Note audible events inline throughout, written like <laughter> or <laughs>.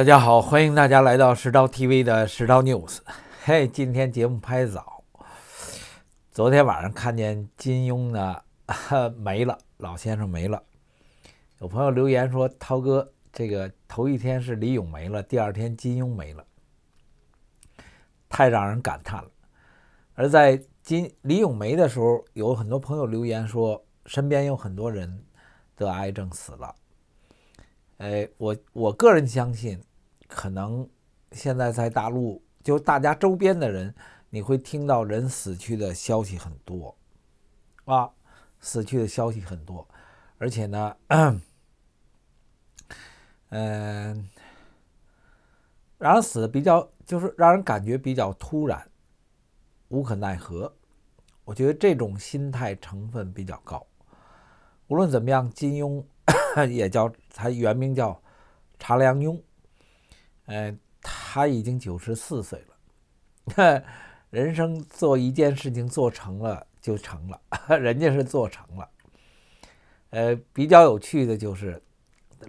大家好，欢迎大家来到石刀 TV 的石刀 news。嘿，今天节目拍早。昨天晚上看见金庸呢 <laughs> 没了，老先生没了。有朋友留言说：“涛哥，这个头一天是李咏没了，第二天金庸没了，太让人感叹了。”而在金李咏没的时候，有很多朋友留言说，身边有很多人得癌症死了。哎，我我个人相信。可能现在在大陆，就大家周边的人，你会听到人死去的消息很多，啊，死去的消息很多，而且呢，嗯，<clears throat> 然而死的比较就是让人感觉比较突然，无可奈何。我觉得这种心态成分比较高。无论怎么样，金庸 <coughs> 也叫他原名叫查良镛。哎，他已经九十四岁了。<laughs> 人生做一件事情做成了就成了，人家是做成了。呃，比较有趣的就是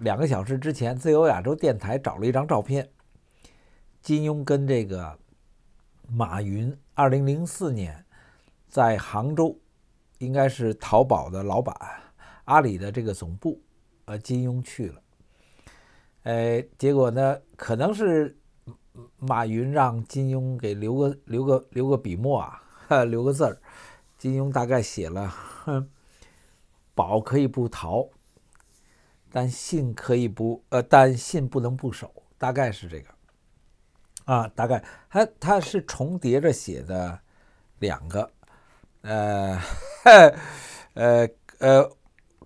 两个小时之前，自由亚洲电台找了一张照片，金庸跟这个马云，二零零四年在杭州，应该是淘宝的老板阿里的这个总部，呃，金庸去了。哎，结果呢？可能是马云让金庸给留个留个留个笔墨啊，哈，<laughs> 留个字儿。金庸大概写了：“ <laughs> 宝可以不逃，但信可以不……呃，但信不能不守。”大概是这个啊，大概他他是重叠着写的两个，呃，<laughs> 呃呃，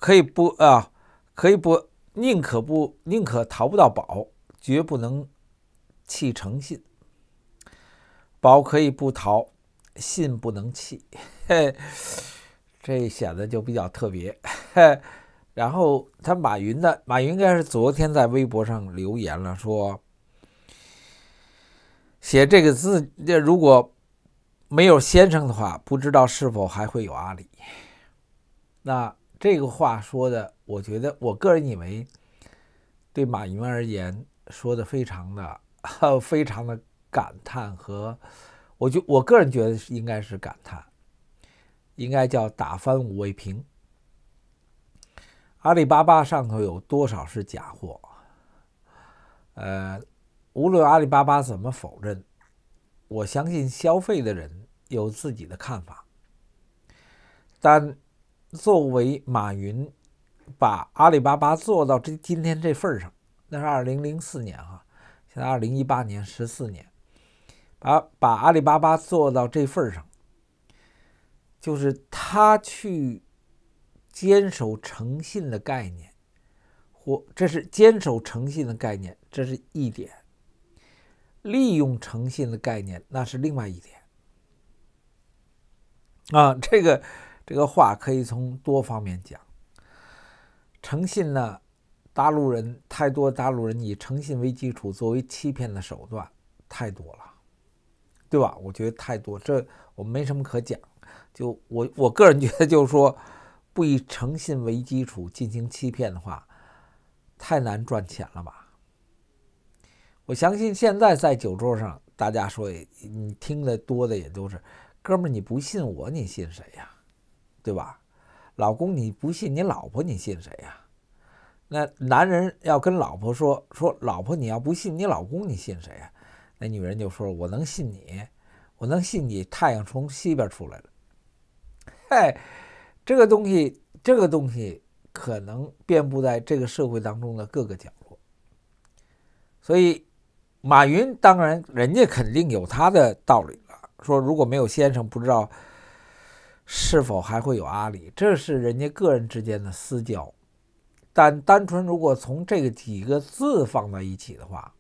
可以不啊，可以不。宁可不宁可淘不到宝，绝不能弃诚信。宝可以不淘，信不能弃。<laughs> 这显得就比较特别。<laughs> 然后他马云的马云，应该是昨天在微博上留言了，说写这个字，这如果没有先生的话，不知道是否还会有阿里。那。这个话说的，我觉得我个人以为，对马云而言，说的非常的、<laughs> 非常的感叹和，我就我个人觉得是应该是感叹，应该叫打翻五味瓶。阿里巴巴上头有多少是假货？呃，无论阿里巴巴怎么否认，我相信消费的人有自己的看法，但。作为马云把阿里巴巴做到这今天这份儿上，那是二零零四年啊，现在二零一八年十四年，把把阿里巴巴做到这份儿上，就是他去坚守诚信的概念，或这是坚守诚信的概念，这是一点；利用诚信的概念，那是另外一点。啊，这个。这个话可以从多方面讲，诚信呢，大陆人太多，大陆人以诚信为基础作为欺骗的手段太多了，对吧？我觉得太多，这我没什么可讲。就我我个人觉得，就是说，不以诚信为基础进行欺骗的话，太难赚钱了吧？我相信现在在酒桌上，大家说你听的多的也都是，哥们儿，你不信我，你信谁呀？对吧？老公，你不信你老婆，你信谁呀？那男人要跟老婆说说，老婆，你要不信你老公，你信谁呀？那女人就说：“我能信你，我能信你，太阳从西边出来了。”嗨，这个东西，这个东西可能遍布在这个社会当中的各个角落。所以，马云当然，人家肯定有他的道理了。说如果没有先生，不知道。是否还会有阿里？这是人家个人之间的私交，但单纯如果从这个几个字放在一起的话，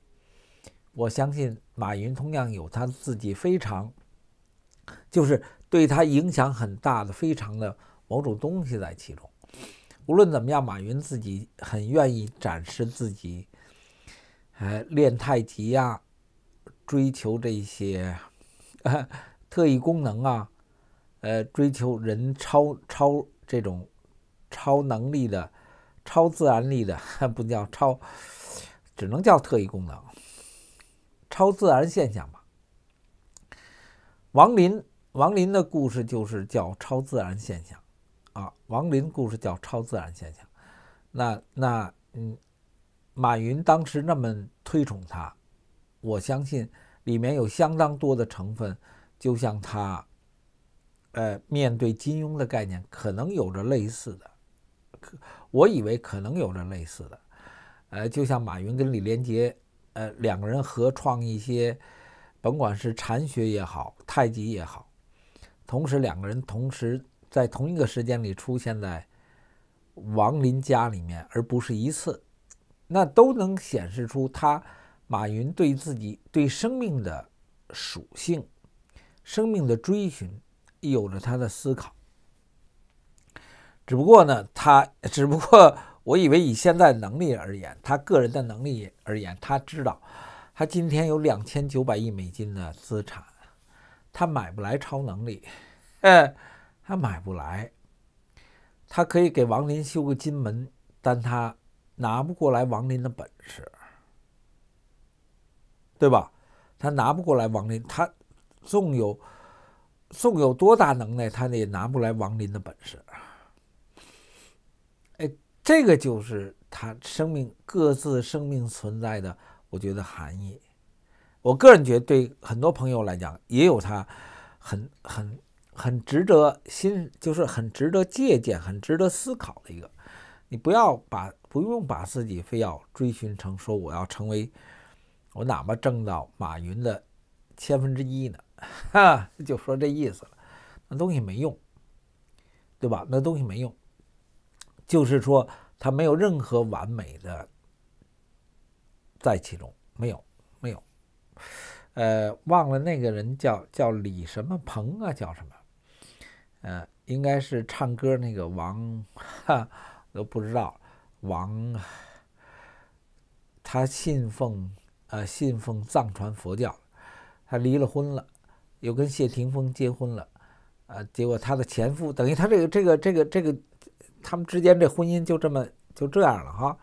我相信马云同样有他自己非常，就是对他影响很大的、非常的某种东西在其中。无论怎么样，马云自己很愿意展示自己，呃，练太极啊，追求这些 <laughs> 特异功能啊。呃，追求人超超这种超能力的、超自然力的，<laughs> 不叫超，只能叫特异功能、超自然现象吧？王林，王林的故事就是叫超自然现象啊！王林故事叫超自然现象。那那嗯，马云当时那么推崇他，我相信里面有相当多的成分，就像他。呃，面对金庸的概念，可能有着类似的，我以为可能有着类似的。呃，就像马云跟李连杰，呃，两个人合创一些，甭管是禅学也好，太极也好，同时两个人同时在同一个时间里出现在王林家里面，而不是一次，那都能显示出他马云对自己对生命的属性、生命的追寻。有着他的思考，只不过呢，他只不过我以为以现在能力而言，他个人的能力而言，他知道他今天有两千九百亿美金的资产，他买不来超能力，嗯，他买不来，他可以给王林修个金门，但他拿不过来王林的本事，对吧？他拿不过来王林，他纵有。宋有多大能耐，他也拿不来王林的本事。哎，这个就是他生命各自生命存在的，我觉得含义。我个人觉得，对很多朋友来讲，也有他很很很值得心，就是很值得借鉴、很值得思考的一个。你不要把不用把自己非要追寻成说我要成为我哪怕挣到马云的千分之一呢。<laughs> 哈，就说这意思了，那东西没用，对吧？那东西没用，就是说它没有任何完美的在其中，没有，没有。呃，忘了那个人叫叫李什么鹏啊，叫什么？呃，应该是唱歌那个王，哈，都不知道王。他信奉呃信奉藏传佛教，他离了婚了。又跟谢霆锋结婚了，啊，结果他的前夫等于他这个这个这个这个，他们之间这婚姻就这么就这样了哈。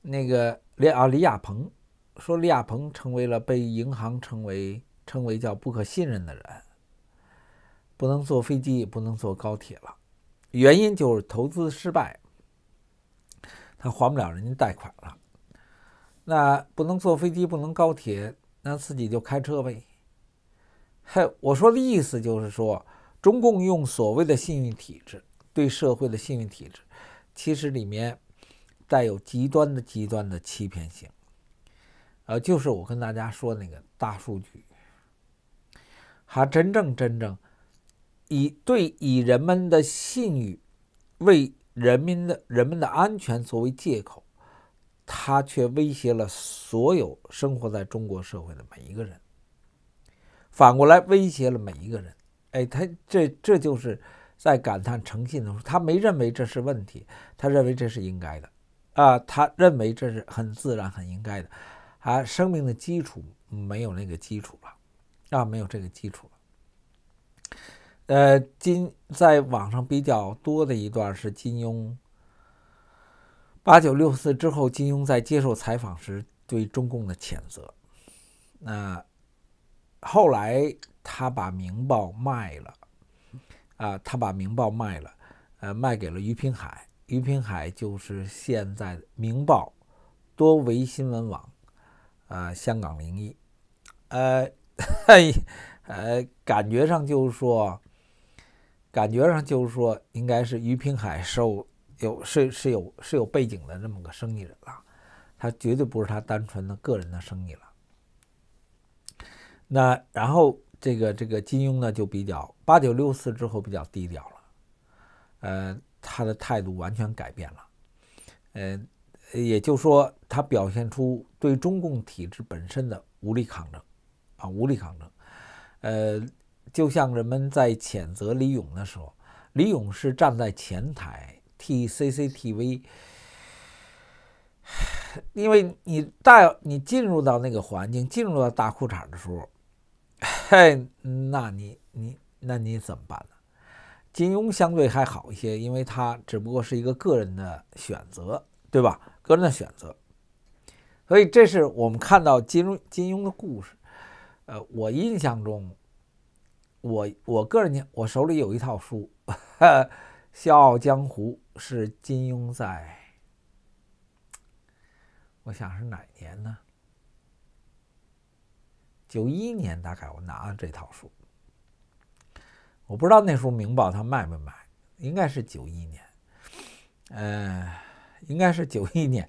那个李啊李亚鹏说，李亚鹏成为了被银行称为称为叫不可信任的人，不能坐飞机，也不能坐高铁了。原因就是投资失败，他还不了人家贷款了。那不能坐飞机，不能高铁，那自己就开车呗。嘿，我说的意思就是说，中共用所谓的信用体制对社会的信用体制，其实里面带有极端的极端的欺骗性。呃，就是我跟大家说那个大数据，它真正真正以对以人们的信誉为人民的人们的安全作为借口，它却威胁了所有生活在中国社会的每一个人。反过来威胁了每一个人，哎，他这这就是在感叹诚信的时候，他没认为这是问题，他认为这是应该的啊，他认为这是很自然、很应该的啊。生命的基础没有那个基础了啊，没有这个基础了。呃，金在网上比较多的一段是金庸八九六四之后，金庸在接受采访时对中共的谴责，那。后来他把《明报》卖了，啊，他把《明报》卖了，呃，卖给了于平海。于平海就是现在《明报》多维新闻网，呃，香港零一，呃，<laughs> 呃，感觉上就是说，感觉上就是说，应该是于平海受有是是有是有背景的这么个生意人了，他绝对不是他单纯的个人的生意了。那然后这个这个金庸呢就比较八九六四之后比较低调了，呃，他的态度完全改变了，呃，也就说他表现出对中共体制本身的无力抗争，啊，无力抗争，呃，就像人们在谴责李勇的时候，李勇是站在前台替 CCTV，因为你大你进入到那个环境，进入到大裤衩的时候。嘿，那你你那你怎么办呢？金庸相对还好一些，因为他只不过是一个个人的选择，对吧？个人的选择，所以这是我们看到金庸金庸的故事。呃，我印象中，我我个人呢，我手里有一套书，<laughs>《笑傲江湖》是金庸在，我想是哪年呢？九一年大概我拿了这套书，我不知道那时候《明报》他卖没卖，应该是九一年，呃，应该是九一年，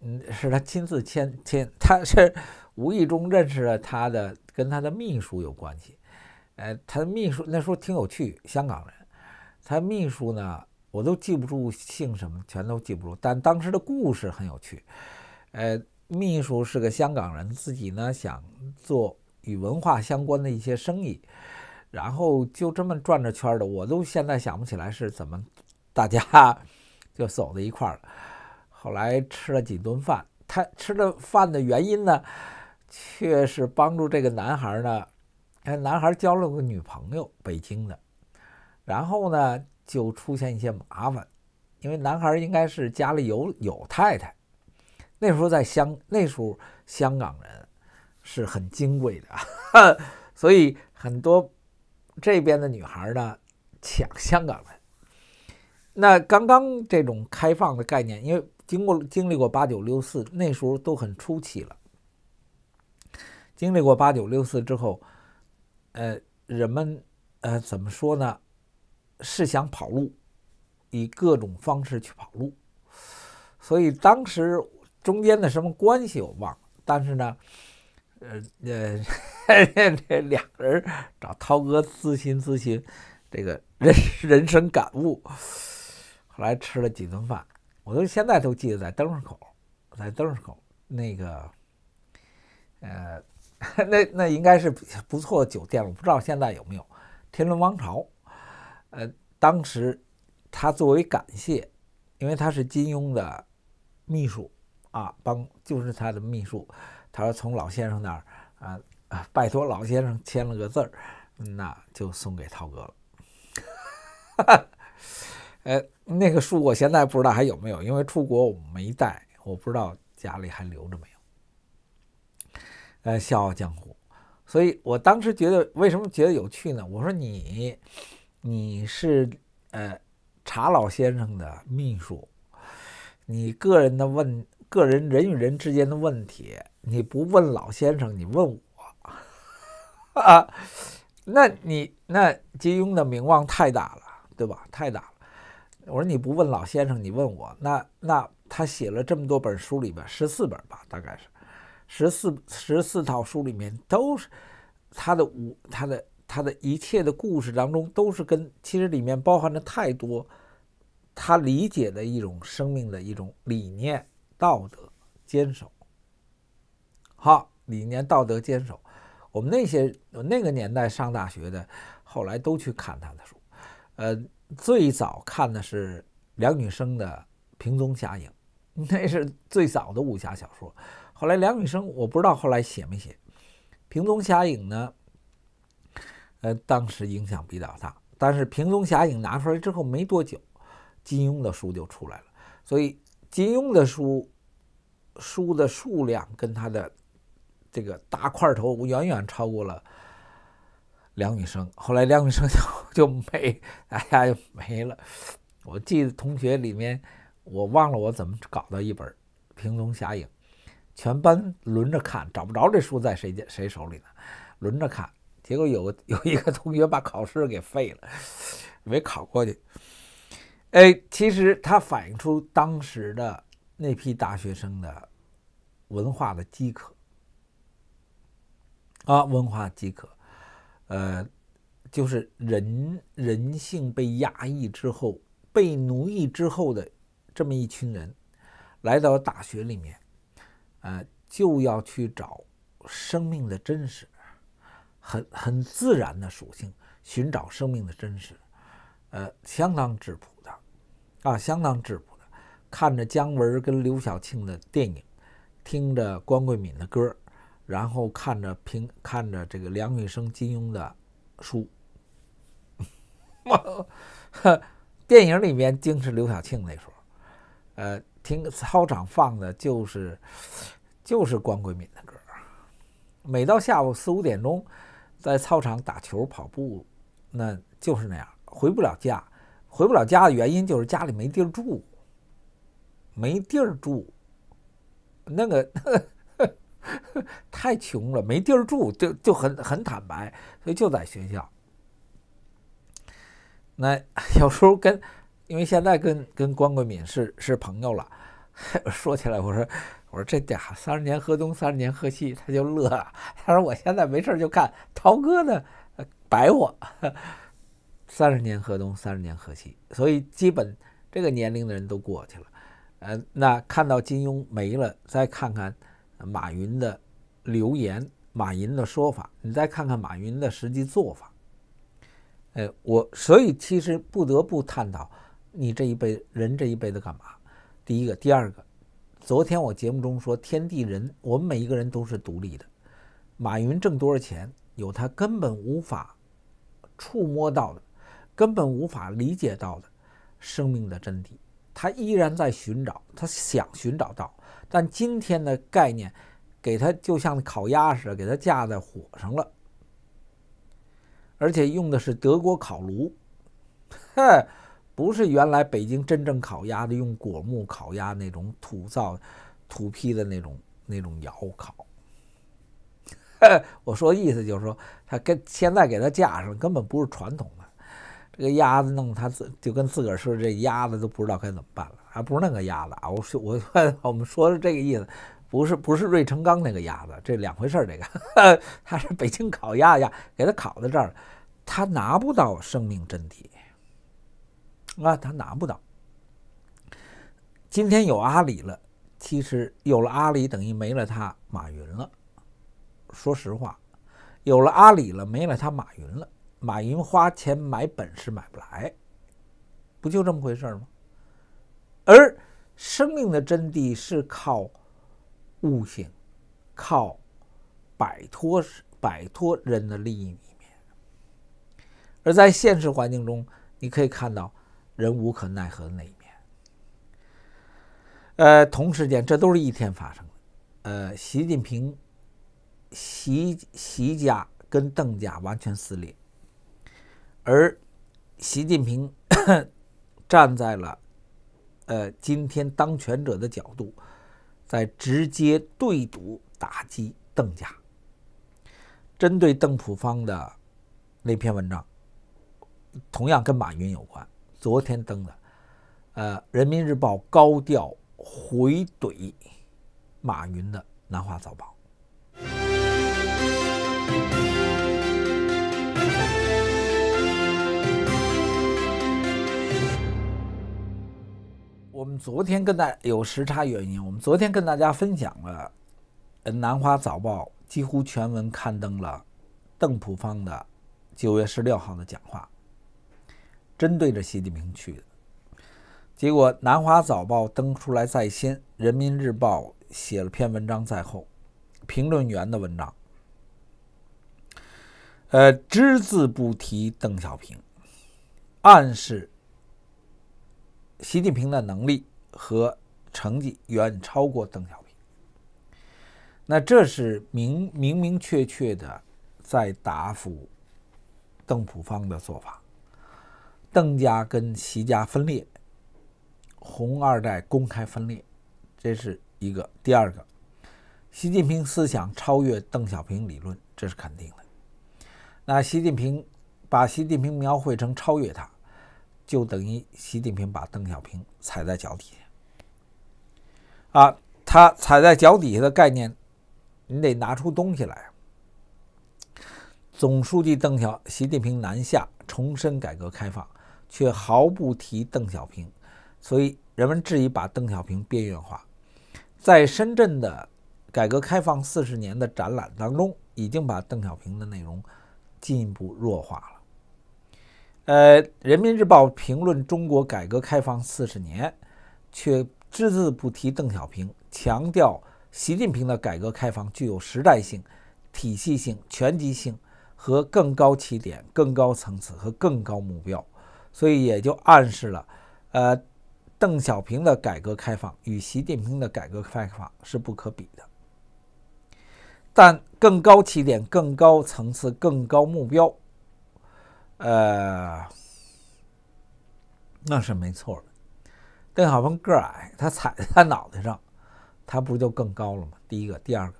嗯，是他亲自签签，他是无意中认识了他的，跟他的秘书有关系，呃，他的秘书那时候挺有趣，香港人，他秘书呢，我都记不住姓什么，全都记不住，但当时的故事很有趣，呃。秘书是个香港人，自己呢想做与文化相关的一些生意，然后就这么转着圈的，我都现在想不起来是怎么，大家就走到一块儿了。后来吃了几顿饭，他吃的饭的原因呢，却是帮助这个男孩呢，哎，男孩交了个女朋友，北京的，然后呢就出现一些麻烦，因为男孩应该是家里有有太太。那时候在香，那时候香港人是很金贵的，<laughs> 所以很多这边的女孩呢抢香港人。那刚刚这种开放的概念，因为经过经历过八九六四，那时候都很初期了。经历过八九六四之后，呃，人们呃怎么说呢？是想跑路，以各种方式去跑路，所以当时。中间的什么关系我忘了，但是呢，呃呃，<laughs> 这俩人找涛哥咨询咨询，这个人人生感悟，后来吃了几顿饭，我都现在都记得在登口，在登口那个，<laughs> 呃，那那应该是不错的酒店，我不知道现在有没有天伦王朝。呃，当时他作为感谢，因为他是金庸的秘书。啊，帮就是他的秘书，他说从老先生那儿啊，拜托老先生签了个字儿，那就送给涛哥了。哈哈，呃，那个书我现在不知道还有没有，因为出国我没带，我不知道家里还留着没有。呃，《笑傲江湖》，所以我当时觉得为什么觉得有趣呢？我说你，你是呃查老先生的秘书，你个人的问。个人人与人之间的问题，你不问老先生，你问我。<laughs> 啊，那你那金庸的名望太大了，对吧？太大了。我说你不问老先生，你问我。那那他写了这么多本书里边，十四本吧，大概是十四十四套书里面都是他的五他的他的一切的故事当中都是跟其实里面包含着太多他理解的一种生命的一种理念。道德坚守，好理念。道德坚守，我们那些那个年代上大学的，后来都去看他的书。呃，最早看的是梁羽生的《平踪侠影》，<laughs> 那是最早的武侠小说。后来梁羽生我不知道后来写没写《平踪侠影》呢？呃，当时影响比较大。但是《平踪侠影》拿出来之后没多久，金庸的书就出来了，所以。金庸的书书的数量跟他的这个大块头远远超过了梁羽生。后来梁羽生 <laughs> 就就没，哎呀没了。我记得同学里面，我忘了我怎么搞到一本《平龙侠影》，全班轮着看，找不着这书在谁谁手里呢？轮着看，结果有有一个同学把考试给废了，没考过去。哎，其实它反映出当时的那批大学生的文化的饥渴啊，文化饥渴。呃，就是人人性被压抑之后、被奴役之后的这么一群人，来到大学里面，呃，就要去找生命的真实，很很自然的属性，寻找生命的真实。呃，相当质朴的。啊，相当质朴的，看着姜文跟刘晓庆的电影，听着关桂敏的歌，然后看着平看着这个梁羽生金庸的书。<laughs> 电影里面尽是刘晓庆那时候，呃，听操场放的就是就是关桂敏的歌每到下午四五点钟，在操场打球跑步，那就是那样，回不了家。回不了家的原因就是家里没地儿住，没地儿住，那个太穷了，没地儿住，就就很很坦白，所以就在学校。那 <laughs> 有时候跟，因为现在跟跟关桂敏是是朋友了，<laughs> 说起来我说我说这俩三十年河东三十年河西，他就乐了，他说我现在没事就看涛哥的白我，三十年河东，三十年河西，所以基本这个年龄的人都过去了。呃，那看到金庸没了，再看看马云的留言，马云的说法，你再看看马云的实际做法。呃，我所以其实不得不探讨你这一辈人这一辈子干嘛？第一个，第二个，昨天我节目中说天地人，我们每一个人都是独立的。马云挣多少钱，有他根本无法触摸到的。根本无法理解到的生命的真谛，他依然在寻找，他想寻找到，但今天的概念给他就像烤鸭似的，给他架在火上了，而且用的是德国烤炉，呵，不是原来北京真正烤鸭的用果木烤鸭那种土灶、土坯的那种那种窑烤。我说意思就是说，他跟现在给他架上根本不是传统。这个鸭子弄他自就跟自个儿说，这鸭子都不知道该怎么办了。还不是那个鸭子啊？我说，我 <laughs> 我们说的这个意思，不是不是芮成钢那个鸭子，这两回事。这个他 <laughs> 是北京烤鸭呀，给他烤在这儿他拿不到生命真谛啊，他拿不到。今天有阿里了，其实有了阿里等于没了他马云了。说实话，有了阿里了，没了他马云了。马云花钱买本事买不来，不就这么回事吗？而生命的真谛是靠悟性，靠摆脱摆脱人的利益里面。而在现实环境中，你可以看到人无可奈何的那一面。呃，同时间这都是一天发生的。呃，习近平、习习家跟邓家完全撕裂。而习近平 <coughs> 站在了呃今天当权者的角度，在直接对赌打击邓家，针对邓普方的那篇文章，同样跟马云有关，昨天登的，呃人民日报高调回怼马云的南华早报。我们昨天跟大有时差原因，我们昨天跟大家分享了，呃，《南华早报》几乎全文刊登了邓普方的九月十六号的讲话，针对着习近平去的，结果《南华早报》登出来在先，《人民日报》写了篇文章在后，评论员的文章，呃，只字不提邓小平，暗示。习近平的能力和成绩远超过邓小平。那这是明明明确确的在答复邓普方的做法。邓家跟习家分裂，红二代公开分裂，这是一个。第二个，习近平思想超越邓小平理论，这是肯定的。那习近平把习近平描绘成超越他。就等于习近平把邓小平踩在脚底下啊！他踩在脚底下的概念，你得拿出东西来。总书记邓小习近平南下重申改革开放，却毫不提邓小平，所以人们质疑把邓小平边缘化。在深圳的改革开放四十年的展览当中，已经把邓小平的内容进一步弱化了。呃，《人民日报》评论中国改革开放四十年，却只字不提邓小平，强调习近平的改革开放具有时代性、体系性、全局性和更高起点、更高层次和更高目标，所以也就暗示了，呃，邓小平的改革开放与习近平的改革开放是不可比的。但更高起点、更高层次、更高目标。呃，那是没错的。邓小平个矮，他踩在他脑袋上，他不就更高了吗？第一个，第二个，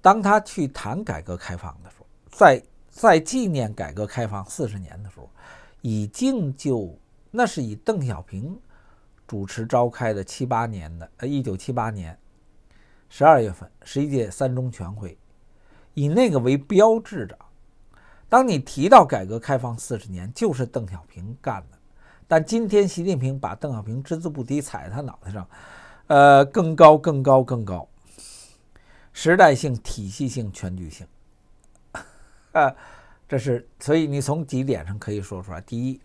当他去谈改革开放的时候，在在纪念改革开放四十年的时候，已经就那是以邓小平主持召开的七八年的呃一九七八年十二月份十一届三中全会，以那个为标志的。当你提到改革开放四十年就是邓小平干的，但今天习近平把邓小平只字不提踩在他脑袋上，呃，更高更高更高，时代性、体系性、全局性，<laughs> 啊，这是所以你从几点上可以说出来：第一，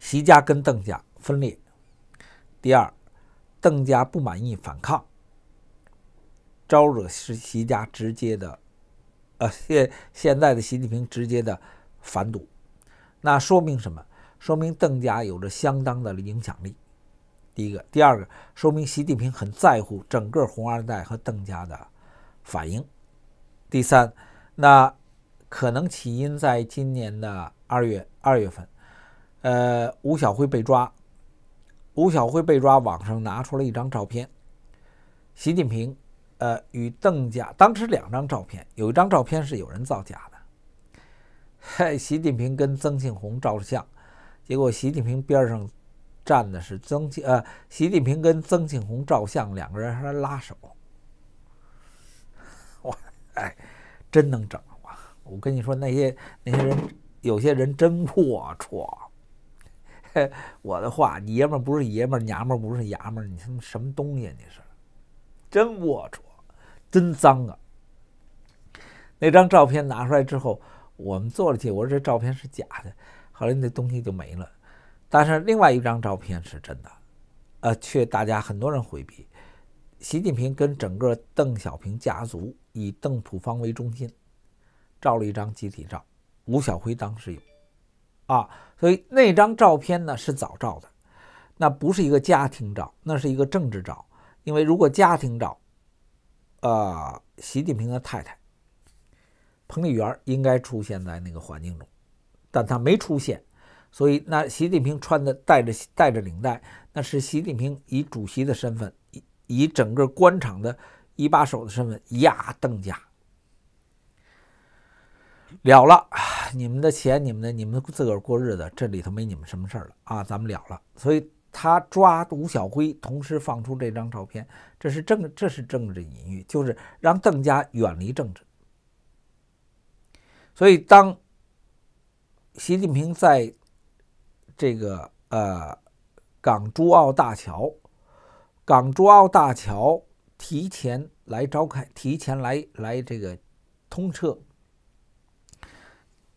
习家跟邓家分裂；第二，邓家不满意反抗，招惹习家直接的。呃，现现在的习近平直接的反堵，那说明什么？说明邓家有着相当的影响力。第一个，第二个，说明习近平很在乎整个红二代和邓家的反应。第三，那可能起因在今年的二月二月份，呃，吴晓辉被抓，吴晓辉被抓，网上拿出了一张照片，习近平。呃，与邓家当时两张照片，有一张照片是有人造假的。嘿，习近平跟曾庆红照相，结果习近平边上站的是曾庆呃，习近平跟曾庆红照相，两个人还拉手。我哎，真能整哇！我跟你说，那些那些人，有些人真龌龊。我的话，爷们儿不是爷们儿，娘们儿不是娘们儿，你他妈什么东西？你是真龌龊。真脏啊！那张照片拿出来之后，我们做了去，我说这照片是假的。后来那东西就没了。但是另外一张照片是真的，呃，却大家很多人回避。习近平跟整个邓小平家族以邓朴方为中心，照了一张集体照。吴晓辉当时有啊，所以那张照片呢是早照的，那不是一个家庭照，那是一个政治照。因为如果家庭照，呃，习近平的太太彭丽媛应该出现在那个环境中，但他没出现，所以那习近平穿的带着带着领带，那是习近平以主席的身份，以以整个官场的一把手的身份，压邓家。了了，你们的钱，你们的，你们自个儿过日子，这里头没你们什么事儿了啊，咱们了了，所以。他抓吴晓辉，同时放出这张照片，这是政，这是政治隐喻，就是让邓家远离政治。所以，当习近平在这个呃港珠澳大桥，港珠澳大桥提前来召开，提前来来这个通车，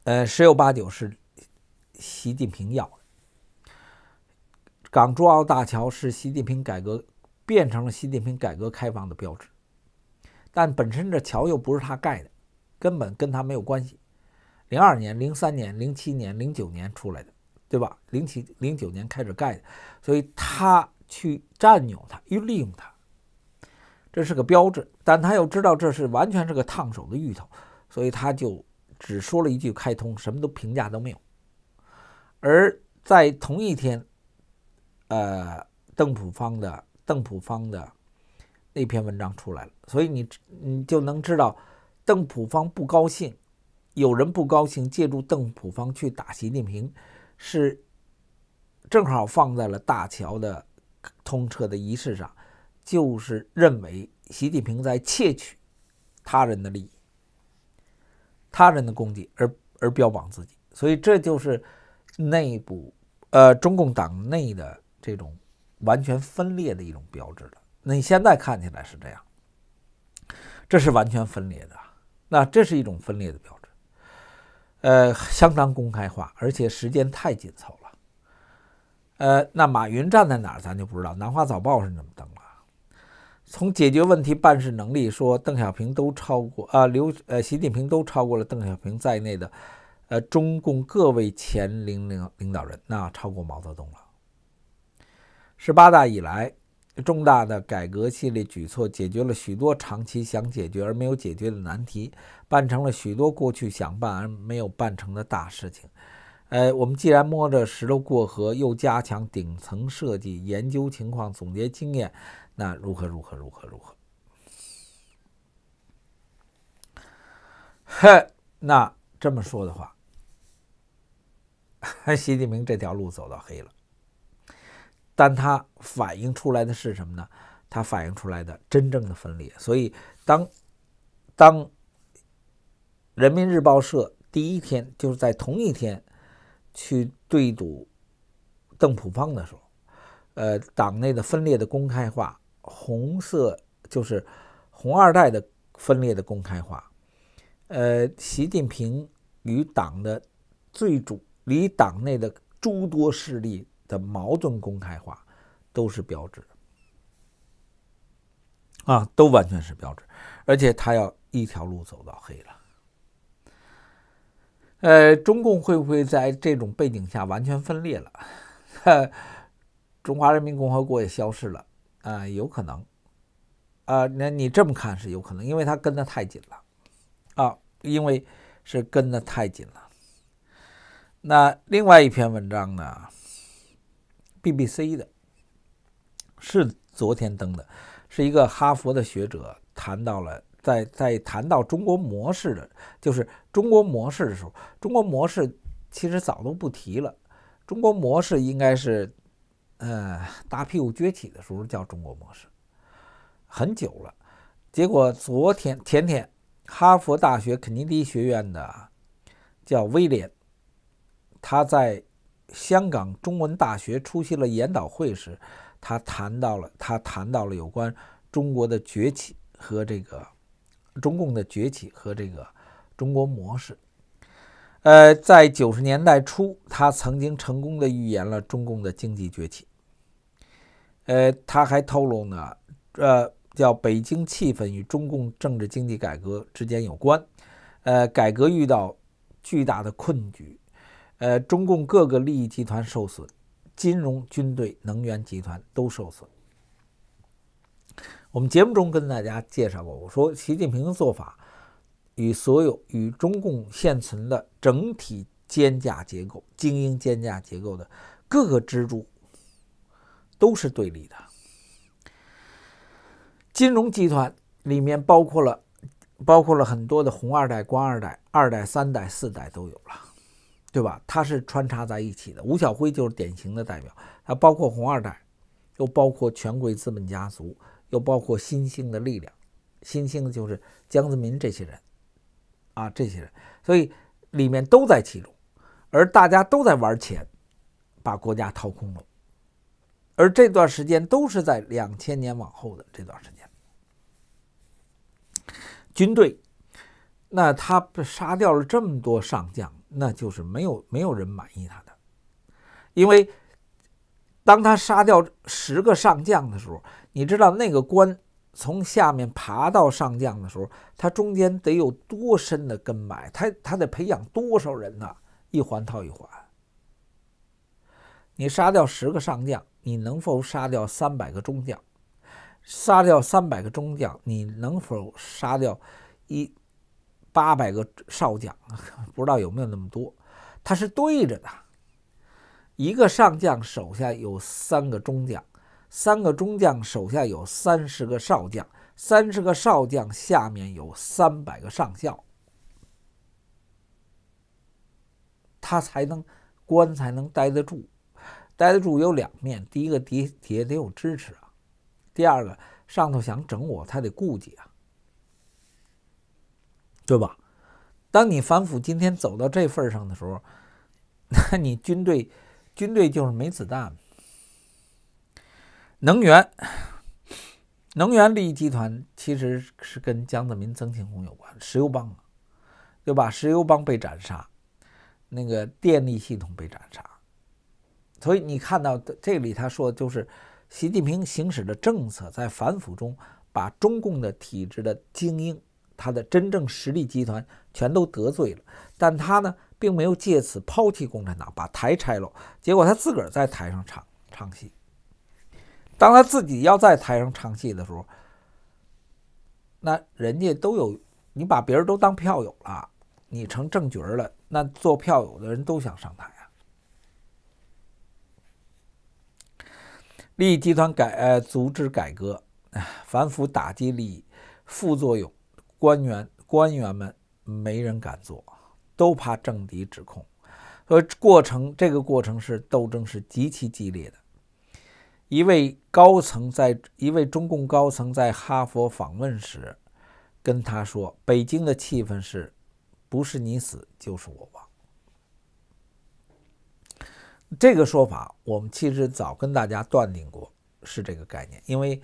呃十有八九是习近平要。港珠澳大桥是习近平改革变成了习近平改革开放的标志，但本身这桥又不是他盖的，根本跟他没有关系。零二年、零三年、零七年、零九年出来的，对吧？零七、零九年开始盖的，所以他去占有它，又利用它，这是个标志。但他又知道这是完全是个烫手的芋头，所以他就只说了一句“开通”，什么都评价都没有。而在同一天。呃，邓普方的邓普方的那篇文章出来了，所以你你就能知道邓普方不高兴，有人不高兴，借助邓普方去打习近平，是正好放在了大桥的通车的仪式上，就是认为习近平在窃取他人的利益，他人的功绩而而标榜自己，所以这就是内部呃中共党内的。这种完全分裂的一种标志了。那你现在看起来是这样，这是完全分裂的。那这是一种分裂的标志，呃，相当公开化，而且时间太紧凑了。呃，那马云站在哪儿咱就不知道。南华早报是怎么登了？从解决问题办事能力说，邓小平都超过啊，刘呃，习近平都超过了邓小平在内的呃中共各位前领领领导人，那超过毛泽东了。十八大以来，重大的改革系列举措解决了许多长期想解决而没有解决的难题，办成了许多过去想办而没有办成的大事情。呃，我们既然摸着石头过河，又加强顶层设计，研究情况，总结经验，那如何如何如何如何？呵，那这么说的话，<laughs> 习近平这条路走到黑了。但它反映出来的是什么呢？它反映出来的真正的分裂。所以，当当人民日报社第一天就是在同一天去对赌邓普方的时候，呃，党内的分裂的公开化，红色就是红二代的分裂的公开化，呃，习近平与党的最主离党内的诸多势力。的矛盾公开化，都是标志啊，都完全是标志，而且他要一条路走到黑了。呃，中共会不会在这种背景下完全分裂了？<laughs> 中华人民共和国也消失了啊？有可能，呃，那你这么看是有可能，因为他跟的太紧了啊，因为是跟的太紧了。那另外一篇文章呢？B B C 的，是昨天登的，是一个哈佛的学者谈到了，在在谈到中国模式的，就是中国模式的时候，中国模式其实早都不提了。中国模式应该是，呃，大屁股崛起的时候叫中国模式，很久了。结果昨天前天，哈佛大学肯尼迪学院的叫威廉，他在。香港中文大学出席了研讨会时，他谈到了他谈到了有关中国的崛起和这个中共的崛起和这个中国模式。呃，在九十年代初，他曾经成功的预言了中共的经济崛起。呃，他还透露呢，呃，叫北京气氛与中共政治经济改革之间有关，呃，改革遇到巨大的困局。呃，中共各个利益集团受损，金融、军队、能源集团都受损。我们节目中跟大家介绍过，我说习近平的做法与所有与中共现存的整体肩架结构、精英肩架结构的各个支柱都是对立的。金融集团里面包括了，包括了很多的红二代、官二代、二代、三代、四代都有了。对吧？他是穿插在一起的。吴晓辉就是典型的代表。啊，包括红二代，又包括权贵资本家族，又包括新兴的力量。新兴的就是江泽民这些人，啊，这些人，所以里面都在其中。而大家都在玩钱，把国家掏空了。而这段时间都是在两千年往后的这段时间。军队，那他杀掉了这么多上将。那就是没有没有人满意他的，因为当他杀掉十个上将的时候，你知道那个官从下面爬到上将的时候，他中间得有多深的根埋，他他得培养多少人呐？一环套一环。你杀掉十个上将，你能否杀掉三百个中将？杀掉三百个中将，你能否杀掉一？八百个少将，<laughs> 不知道有没有那么多。他是对着的，一个上将手下有三个中将，三个中将手下有三十个少将，三十个少将下面有三百个上校，他才能官才能待得住，待得住有两面，第一个底底下得有支持啊，第二个上头想整我，他得顾忌啊。对吧？当你反腐今天走到这份上的时候，<laughs> 那你军队、军队就是没子弹。能源、能源利益集团其实是跟江泽民、曾庆红有关，石油帮啊，对吧？石油帮被斩杀，那个电力系统被斩杀，所以你看到这里，他说就是习近平行使的政策在反腐中把中共的体制的精英。他的真正实力集团全都得罪了，但他呢，并没有借此抛弃共产党，把台拆了。结果他自个儿在台上唱唱戏。当他自己要在台上唱戏的时候，那人家都有你把别人都当票友了，你成正角了，那做票友的人都想上台啊。利益集团改呃，组织改革，反腐打击利益副作用。官员官员们没人敢做，都怕政敌指控，所以过程这个过程是斗争，是极其激烈的。一位高层在一位中共高层在哈佛访问时，跟他说：“北京的气氛是，不是你死就是我亡。”这个说法，我们其实早跟大家断定过，是这个概念，因为。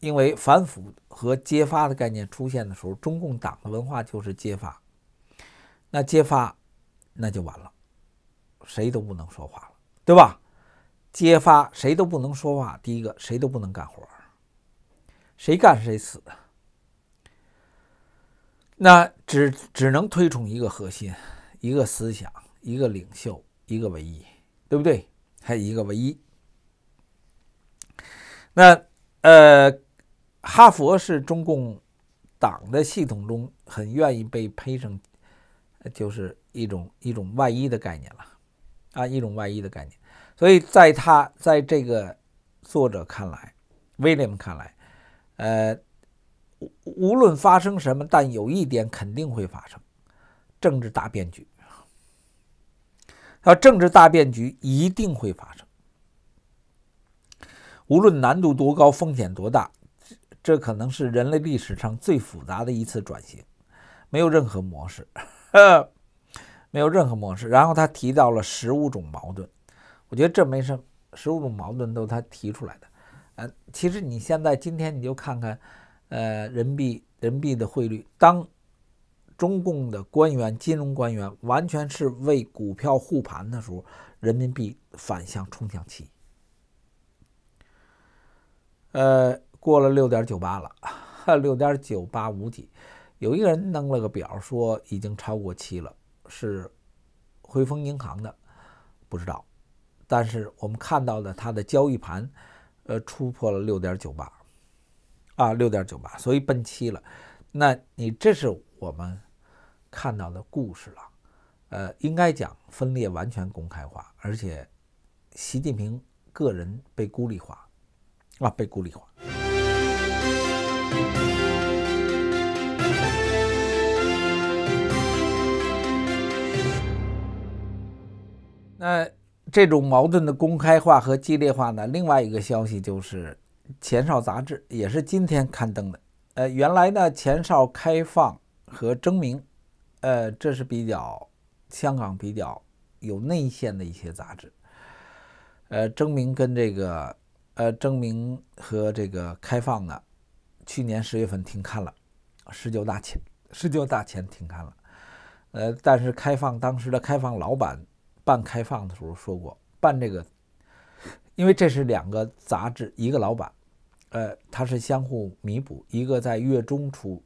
因为反腐和揭发的概念出现的时候，中共党的文化就是揭发。那揭发，那就完了，谁都不能说话了，对吧？揭发谁都不能说话，第一个谁都不能干活，谁干谁死。那只只能推崇一个核心，一个思想，一个领袖，一个唯一，对不对？还有一个唯一。那呃。哈佛是中共党的系统中很愿意被披上，就是一种一种外衣的概念了，啊，一种外衣的概念。所以，在他在这个作者看来，威廉看来，呃，无论发生什么，但有一点肯定会发生：政治大变局。啊，政治大变局一定会发生，无论难度多高，风险多大。这可能是人类历史上最复杂的一次转型，没有任何模式，<laughs> 没有任何模式。然后他提到了十五种矛盾，我觉得这没什，么，十五种矛盾都是他提出来的。呃，其实你现在今天你就看看，呃，人民币人民币的汇率，当中共的官员、金融官员完全是为股票护盘的时候，人民币反向冲向七，呃。过了六点九八了，六点九八五几，有一个人弄了个表说已经超过七了，是汇丰银行的，不知道，但是我们看到的它的交易盘，呃，突破了六点九八，啊，六点九八，所以奔七了，那你这是我们看到的故事了，呃，应该讲分裂完全公开化，而且习近平个人被孤立化，啊，被孤立化。那这种矛盾的公开化和激烈化呢？另外一个消息就是《前哨》杂志也是今天刊登的。呃，原来呢，《前哨》开放和《争鸣》，呃，这是比较香港比较有内线的一些杂志。呃，《争鸣》跟这个呃，《争鸣》和这个开放呢，去年十月份停刊了。十九大前，十九大前停刊了。呃，但是开放当时的开放老板。办开放的时候说过，办这个，因为这是两个杂志，一个老板，呃，他是相互弥补，一个在月中出，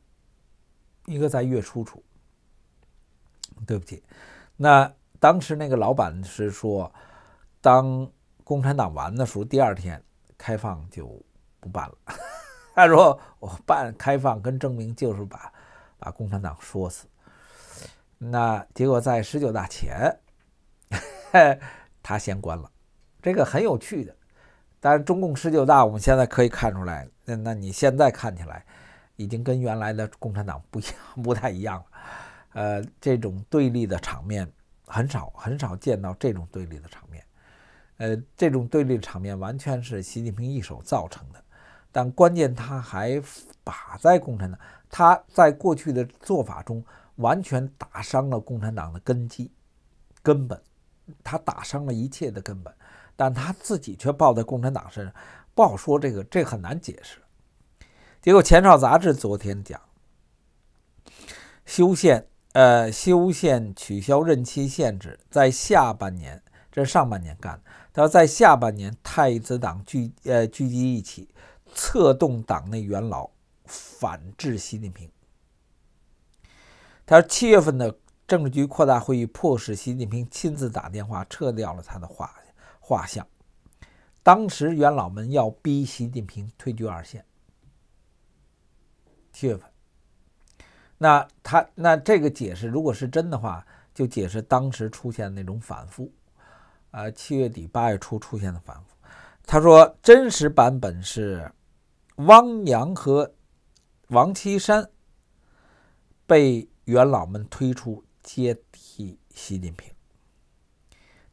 一个在月初出。对不起，那当时那个老板是说，当共产党完的时候，第二天开放就不办了。<laughs> 他说，我办开放跟证明就是把把共产党说死。那结果在十九大前。<laughs> 他先关了，这个很有趣的。但是中共十九大，我们现在可以看出来，那那你现在看起来，已经跟原来的共产党不一样，不太一样了。呃，这种对立的场面很少，很少见到这种对立的场面。呃，这种对立场面完全是习近平一手造成的。但关键他还把在共产党，他在过去的做法中完全打伤了共产党的根基，根本。他打伤了一切的根本，但他自己却报在共产党身上，不好说这个，这很难解释。结果前朝杂志》昨天讲，修宪，呃，修宪取消任期限制在下半年，这上半年干。他说在下半年，太子党聚，呃，聚集一起，策动党内元老反制习近平。他说七月份的。政治局扩大会议迫使习近平亲自打电话撤掉了他的画画像。当时元老们要逼习近平退居二线。七月份，那他那这个解释如果是真的话，就解释当时出现那种反复，呃，七月底八月初出现的反复。他说真实版本是汪洋和王岐山被元老们推出。接替习近平，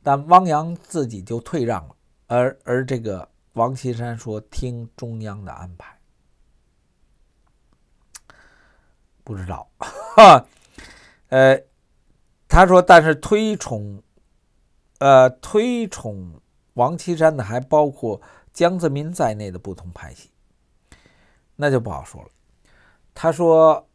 但汪洋自己就退让了，而而这个王岐山说听中央的安排，不知道，哈，<laughs> 呃，他说，但是推崇，呃，推崇王岐山的还包括江泽民在内的不同派系，那就不好说了。他说。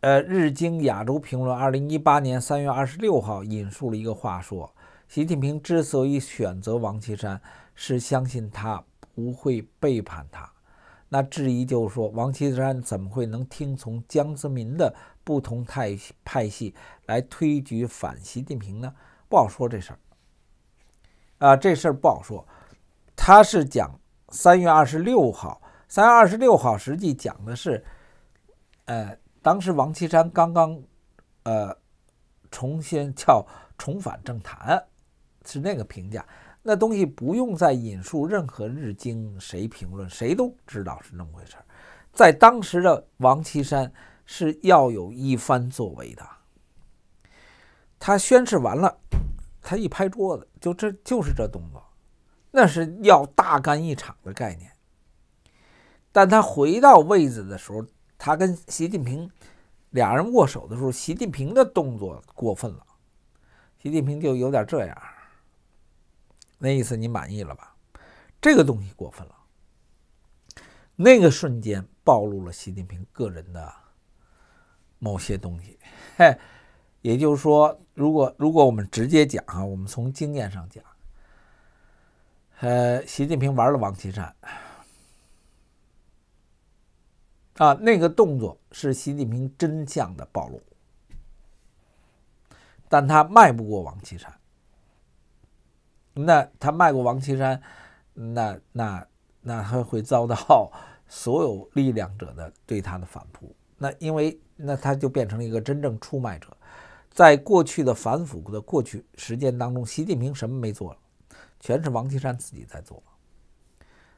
呃，《日经亚洲评论》二零一八年三月二十六号引述了一个话，说习近平之所以选择王岐山，是相信他不会背叛他。那质疑就是说，王岐山怎么会能听从江泽民的不同派系来推举反习近平呢？不好说这事儿。啊，这事儿不好说。他是讲三月二十六号，三月二十六号实际讲的是，呃。当时王岐山刚刚，呃，重新跳重返政坛，是那个评价。那东西不用再引述任何日经谁评论，谁都知道是那么回事儿。在当时的王岐山是要有一番作为的。他宣誓完了，他一拍桌子，就这就是这动作，那是要大干一场的概念。但他回到位子的时候。他跟习近平俩人握手的时候，习近平的动作过分了，习近平就有点这样，那意思你满意了吧？这个东西过分了，那个瞬间暴露了习近平个人的某些东西。嘿，也就是说，如果如果我们直接讲啊，我们从经验上讲，呃，习近平玩了王岐山。啊，那个动作是习近平真相的暴露，但他迈不过王岐山。那他迈过王岐山，那那那还会遭到所有力量者的对他的反扑。那因为那他就变成了一个真正出卖者。在过去的反腐的过去时间当中，习近平什么没做，全是王岐山自己在做，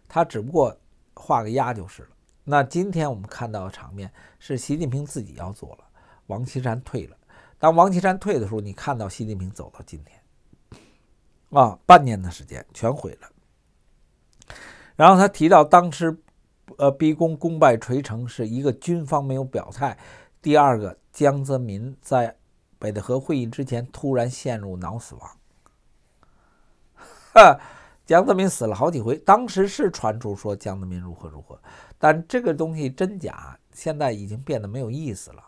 他只不过画个押就是了。那今天我们看到的场面是习近平自己要做了，王岐山退了。当王岐山退的时候，你看到习近平走到今天，啊，半年的时间全毁了。然后他提到当时，呃，逼宫功败垂成，是一个军方没有表态，第二个江泽民在北戴河会议之前突然陷入脑死亡。<laughs> 江泽民死了好几回，当时是传出说江泽民如何如何，但这个东西真假现在已经变得没有意思了。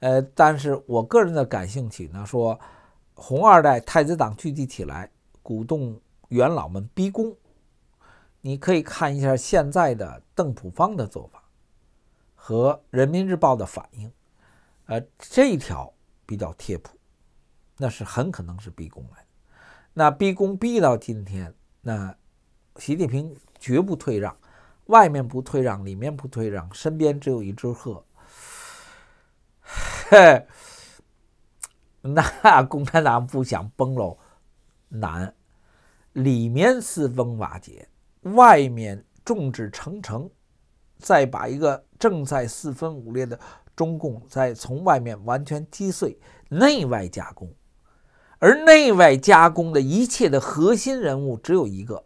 呃，但是我个人的感兴趣呢，说红二代太子党聚集起来，鼓动元老们逼宫，你可以看一下现在的邓普方的做法和人民日报的反应，呃，这一条比较贴谱，那是很可能是逼宫来。的。那逼宫逼到今天，那习近平绝不退让，外面不退让，里面不退让，身边只有一只鹤。那共产党不想崩喽，难。里面四分瓦解，外面众志成城，再把一个正在四分五裂的中共，再从外面完全击碎，内外夹攻。而内外加工的一切的核心人物只有一个，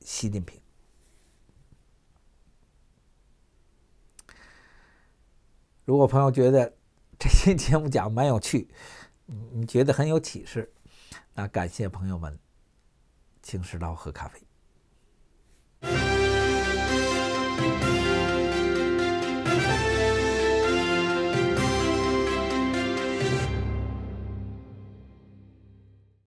习近平。如果朋友觉得这期节目讲的蛮有趣，你觉得很有启示，那感谢朋友们，请石老喝咖啡。